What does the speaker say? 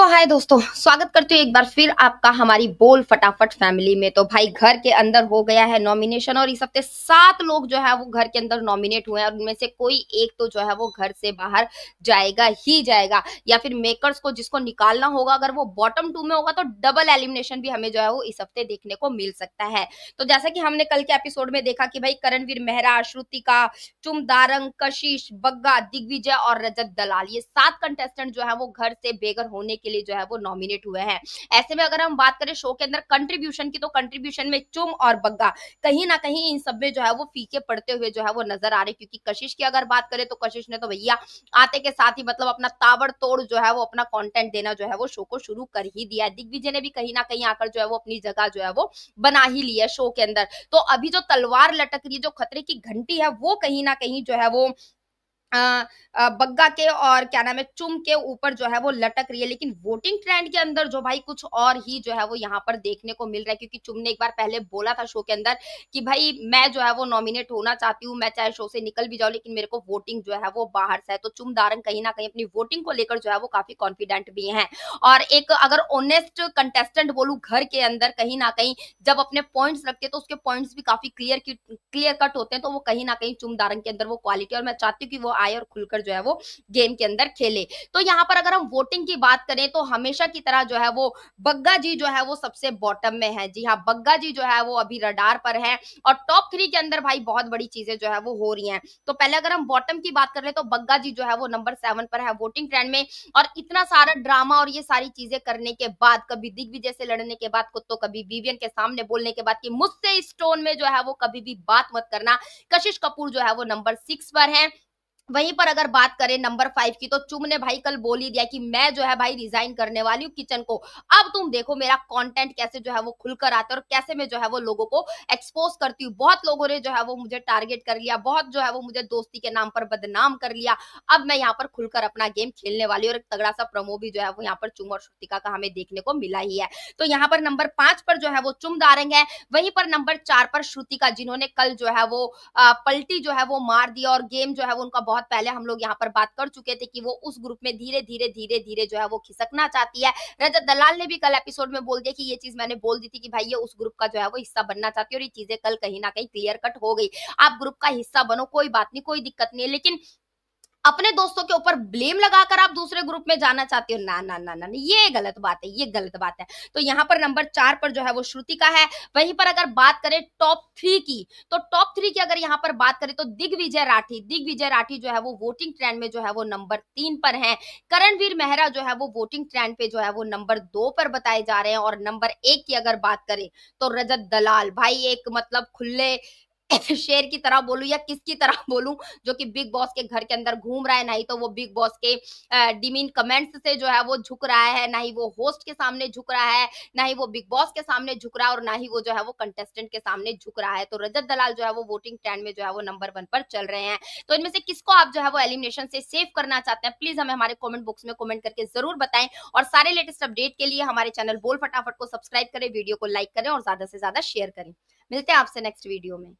तो हाय दोस्तों स्वागत करती हूँ एक बार फिर आपका हमारी बोल फटाफट फैमिली में तो भाई घर के अंदर हो गया है नॉमिनेशन और इस हफ्ते सात लोग जो है वो घर के अंदर नॉमिनेट हुए हैं और उनमें से कोई एक तो जो है वो घर से बाहर जाएगा ही जाएगा या फिर मेकर्स को जिसको निकालना होगा अगर वो बॉटम टू में होगा तो डबल एलिमिनेशन भी हमें जो है वो इस हफ्ते देखने को मिल सकता है तो जैसा कि हमने कल के एपिसोड में देखा कि भाई करणवीर मेहरा श्रुतिका चुम दारंग कशिश बग्गा दिग्विजय और रजत दलाल ये सात कंटेस्टेंट जो है वो घर से बेघर होने के लिए जो है वो नॉमिनेट हुए हैं ऐसे में अगर हम बात करें शो के अंदर कंट्रीब्यूशन की तो कंट्रीब्यूशन में चुम और बग्गा कहीं ना कहीं इन सब में जो है वो फीके पड़ते हुए जो है वो नजर आ रहे क्योंकि कशिश की अगर बात करें तो कशिश ने तो भैया आते के साथ ही मतलब अपना ताबड़तोड़ जो है वो अपना कॉन्टेंट देना जो है वो शो को शुरू कर ही दिया है दिग्विजय ने भी कहीं ना कहीं आकर जो है वो अपनी जगह जो है वो बना ही लिया शो के अंदर तो अभी जो तलवार लटक रही जो खतरे की घंटी है वो कहीं ना कहीं जो है वो बग्गा के और क्या नाम है चुम के ऊपर जो है वो लटक रही है लेकिन वोटिंग ट्रेंड के अंदर जो भाई कुछ और ही जो है वो यहाँ पर देखने को मिल रहा है क्योंकि चुम ने एक बार पहले बोला था शो के अंदर कि भाई मैं जो है वो नॉमिनेट होना चाहती हूँ मैं चाहे शो से निकल भी जाऊँ लेकिन मेरे को वोटिंग जो है वो बाहर से है तो चुम दारंग कहीं ना कहीं अपनी वोटिंग को लेकर जो है वो काफी कॉन्फिडेंट भी है और एक अगर ओनेस्ट कंटेस्टेंट बोलू घर के अंदर कहीं ना कहीं जब अपने पॉइंट्स रखते हैं तो उसके पॉइंट्स भी काफी क्लियर क्लियर कट होते हैं तो वो कहीं ना कहीं चुम दारंग के अंदर वो क्वालिटी और मैं चाहती हूँ कि वो आए और खुलकर जो है वो गेम के अंदर खेले तो यहाँ पर अगर हम वोटिंग की बात करें तो हमेशा की तरह जो है वो बग्गा जी जो है वो सबसे बॉटम में है जी हाँ बग्गा जी जो है वो अभी रडार पर है और टॉप थ्री के अंदर भाई बहुत बड़ी चीजें जो है वो हो रही है तो पहले अगर हम बॉटम की बात कर ले तो बग्गा जी जो है वो नंबर सेवन पर है वोटिंग ट्रेंड में और इतना सारा ड्रामा और ये सारी चीजें करने के बाद कभी दिग्विजय से लड़ने के बाद कुत्तों कभी विवियन के सामने बोलने के बाद कि मुझसे इस टोन में जो है वो कभी भी बात मत करना कशिश कपूर जो है वो नंबर सिक्स पर है वहीं पर अगर बात करें नंबर फाइव की तो चुम ने भाई कल बोल ही दिया कि मैं जो है भाई रिजाइन करने वाली हूँ किचन को अब तुम देखो मेरा कंटेंट कैसे जो है वो खुलकर आता है और कैसे मैं जो है वो लोगों को एक्सपोज करती हूँ बहुत लोगों ने जो है वो मुझे टारगेट कर लिया बहुत जो है वो मुझे दोस्ती के नाम पर बदनाम कर लिया अब मैं यहाँ पर खुलकर अपना गेम खेलने वाली और एक तगड़ा सा प्रमो भी जो है वो यहाँ पर चुम और श्रुतिका का हमें देखने को मिला ही है तो यहाँ पर नंबर पांच पर जो है वो चुम दारंग है वहीं पर नंबर चार पर श्रुतिका जिन्होंने कल जो है वो पलटी जो है वो मार दिया और गेम जो है वो उनका बहुत बहुत पहले हम लोग यहाँ पर बात कर चुके थे कि वो उस ग्रुप में धीरे धीरे धीरे धीरे जो है वो खिसकना चाहती है रजत दलाल ने भी कल एपिसोड में बोल दिया कि ये चीज मैंने बोल दी थी कि भाई ये उस ग्रुप का जो है वो हिस्सा बनना चाहती है और ये चीजें कल कहीं ना कहीं क्लियर कट हो गई आप ग्रुप का हिस्सा बनो कोई बात नहीं कोई दिक्कत नहीं है लेकिन अपने दोस्तों के ऊपर ब्लेम लगाकर आप दूसरे ग्रुप में जाना चाहते हो ना ना ना ना ये गलत बात है ये गलत बात है तो यहाँ पर नंबर चार पर जो है वो श्रुति का है वहीं पर अगर बात करें टॉप थ्री की तो टॉप थ्री की अगर यहाँ पर बात करें तो दिग्विजय राठी दिग्विजय राठी जो है वो वोटिंग ट्रेंड में जो है वो नंबर तीन पर है करणवीर मेहरा जो है वो वोटिंग ट्रेंड पे जो है वो नंबर दो पर बताए जा रहे हैं और नंबर एक की अगर बात करें तो रजत दलाल भाई एक मतलब खुले शेर की तरह बोलू या किसकी तरह बोलू जो कि बिग बॉस के घर के अंदर घूम रहा है ना ही तो वो बिग बॉस के डिमीन कमेंट्स से जो है वो झुक रहा है ना ही वो होस्ट के सामने झुक रहा है ना ही वो बिग बॉस के सामने झुक रहा है और ना ही वो जो है वो कंटेस्टेंट के सामने झुक रहा है तो रजत दलाल जो है वो वोटिंग ट्रेंड में जो है वो नंबर वन पर चल रहे हैं तो इनमें से किसको आप जो है वो एलिमिनेशन से सेव करना चाहते हैं प्लीज हमें हमारे कॉमेंट बॉक्स में कॉमेंट करके जरूर बताएं और सारे लेटेस्ट अपडेट के लिए हमारे चैनल बोल फटाफट को सब्सक्राइब करें वीडियो को लाइक करें और ज्यादा से ज्यादा शेयर करें मिलते हैं आपसे नेक्स्ट वीडियो में